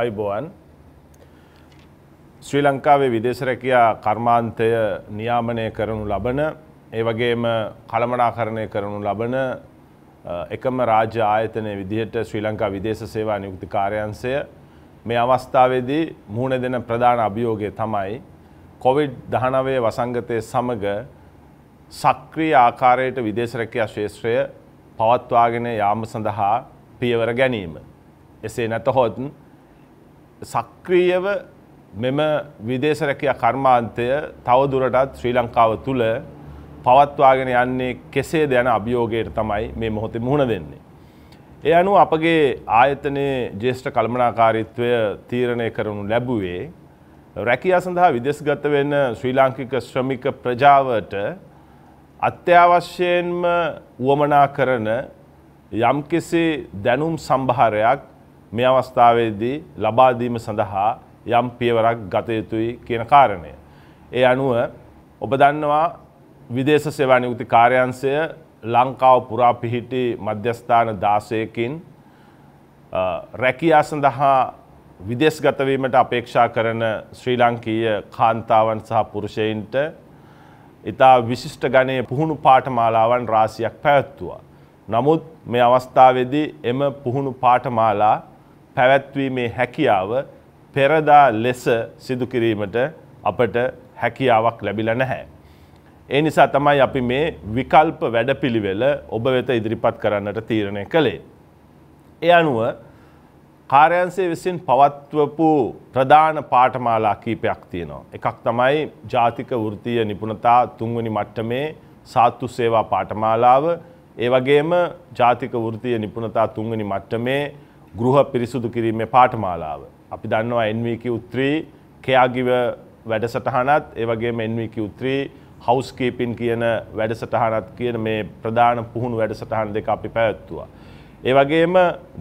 අයිබෝවන් ශ්‍රී ලංකාවේ විදේශ රැකියා කර්මාන්තය නියාමනය කරනු ලබන ඒ වගේම කළමනාකරණය කරනු ලබන එකම රාජ්‍ය ආයතනය විදිහට ශ්‍රී ලංකා විදේශ සේවා නියුක්ති කාර්යාංශය මේ අවස්ථාවේදී මුහුණ දෙන ප්‍රධාන අභියෝගය තමයි කොවිඩ්-19 වසංගතය සමග සක්‍රීය ආකාරයට විදේශ රැකියා ශාස්ත්‍රය පවත්වාගෙන යාම සඳහා පියවර ගැනීම. එසේ නැතහොත් සක්‍රියව මෙම විදේශ රැකියා කර්මාන්තය තවදුරටත් ශ්‍රී ලංකාව තුළ පවත්වාගෙන යන්නේ කෙසේද යන අභියෝගයට තමයි මේ මොහොතේ මුහුණ දෙන්නේ. ඒ අනුව අපගේ ආයතනයේ ජේෂ්ඨ කළමනාකාරීත්වය තීරණය කරනු ලැබුවේ රැකියා සඳහා විදේශගත වෙන ශ්‍රී ලාංකික ශ්‍රමික ප්‍රජාවට අත්‍යවශ්‍යයෙන්ම වුවමනා කරන යම්කිසි දැනුම් සම්භාරයක් මේ අවස්ථාවේදී ලබා දීම සඳහා යම් පියවරක් ගත යුතුයි කියන කාරණය. ඒ අනුව ඔබ දන්නවා විදේශ සේවා නියුක්ති කාර්යාංශය ලංකාව පුරා පිහිටි මධ්‍යස්ථාන 16කින් රැකියා සඳහා විදේශගත වීමට අපේක්ෂා කරන ශ්‍රී ලංකීය කාන්තාවන් සහ පුරුෂයින්ට ඉතා විශිෂ්ට ගණයේ පුහුණු පාඨමාලාවන් රාශියක් පැවැත්තුවා. නමුත් මේ අවස්ථාවේදී එම පුහුණු පාඨමාලා පැවැත්වීමේ හැකියාව පෙරදා ලෙස සිදුකිරීමට අපට හැකියාවක් ලැබිල නැහැ. ඒ නිසා තමයි අපි මේ විකල්ප වැඩපිළිවෙල ඔබ වෙත ඉදිරිපත් කරන්නට තීරණය කළේ. ඒ අනුව කාරයන්සේ විසින් පවත්වපු ප්‍රධාන පාටමාලා කීපයක් තියෙනවා. එකක් තමයි ජාතික වෘතිය නිපුණතා තුන්වනි මට්ටමේ සාත්තු සේවා පාටමාලාව ඒ වගේම ජාතික වෘතිය නිපුණතා තුන්වනි මට්ටමේ ගෘහ පිරිසුදු කිරීමේ පාඨමාලාව. අපි දන්නවා NVQ3 කයාගිව වැඩසටහනත් ඒ වගේම NVQ3 හවුස්කීපින් කියන වැඩසටහනත් කියන මේ ප්‍රධාන පුහුණු වැඩසටහන් දෙක අපි පැවැත්තුවා. ඒ වගේම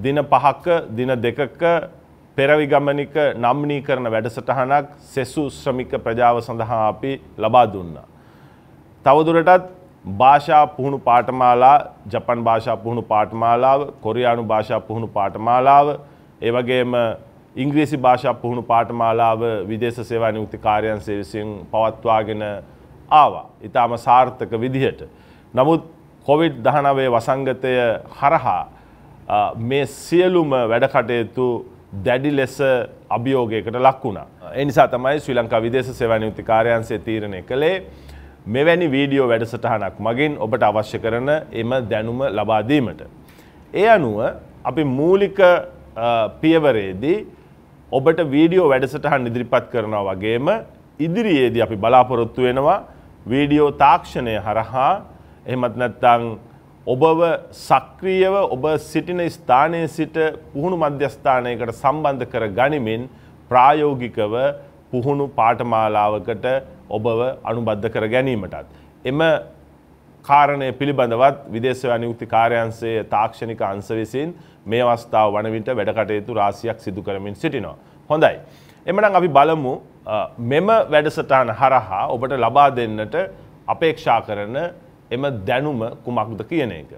දින පහක දින දෙකක පෙරවිගමනික නම්නීකරණ වැඩසටහනක් සෙසු ශ්‍රමික ප්‍රජාව සඳහා අපි ලබා දුන්නා. තවදුරටත් භාෂා පුහුණු පාඨමාලා ජපන් භාෂා පුහුණු පාඨමාලාව කොරියානු භාෂා පුහුණු පාඨමාලාව ඒ වගේම ඉංග්‍රීසි භාෂා පුහුණු පාඨමාලාව විදේශ සේවා නියුක්ති කාර්යාංශය විසින් පවත්වාගෙන ආවා. ඊටාම සාර්ථක විදිහට. නමුත් කොවිඩ් 19 වසංගතය හරහා මේ සියලුම වැඩ කටයුතු දැඩි ලෙස අභියෝගයකට ලක් වුණා. ඒ නිසා තමයි ශ්‍රී ලංකා විදේශ සේවා නියුක්ති කාර්යාංශය තීරණය කළේ මෙවැනි වීඩියෝ වැඩසටහනක් මගින් ඔබට අවශ්‍ය කරන එම දැනුම ලබාදීමට. ඒ අනුව අපි මූලික පියවරේදී ඔබට වීඩියෝ වැඩසටහන් ඉදිරිපත් කරනවා වගේම ඉදිරියේදී අපි බලාපොරොත්තු වෙනවා වීඩියෝ තාක්ෂණය හරහා එහෙමත් නැත්නම් ඔබව සක්‍රියව ඔබ සිටින ස්ථානයේ සිට පුහුණු මධ්‍යස්ථානයකට සම්බන්ධ කර ගනිමින් ප්‍රායෝගිකව පුහුණු පාඨමාලාවකට ඔබව අනුබද්ධ කර ගැනීමටත්. එම කාරණය පිළිබඳවත් විදේශවය නියුක්ති කාර්යන්සේ තාක්ෂණික අංශ විසින් මේ අවස්ථාව වන විට වැඩකටයුතු රාසියක් සිදු කරමින් සිටිනවා. හොඳයි. එමනම් අපි බලමු මෙම වැඩසටාන හරහා ඔබට ලබා දෙන්නට අපේක්ෂා කරන එම දැනුම කුමක්ද කියන එක.